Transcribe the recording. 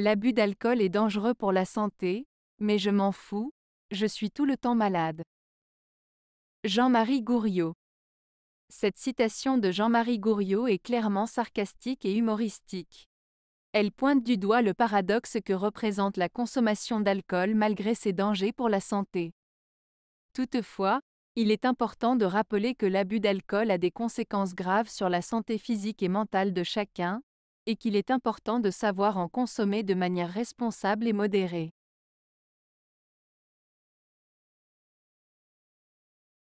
L'abus d'alcool est dangereux pour la santé, mais je m'en fous, je suis tout le temps malade. Jean-Marie Gouriot Cette citation de Jean-Marie Gouriot est clairement sarcastique et humoristique. Elle pointe du doigt le paradoxe que représente la consommation d'alcool malgré ses dangers pour la santé. Toutefois, il est important de rappeler que l'abus d'alcool a des conséquences graves sur la santé physique et mentale de chacun, et qu'il est important de savoir en consommer de manière responsable et modérée.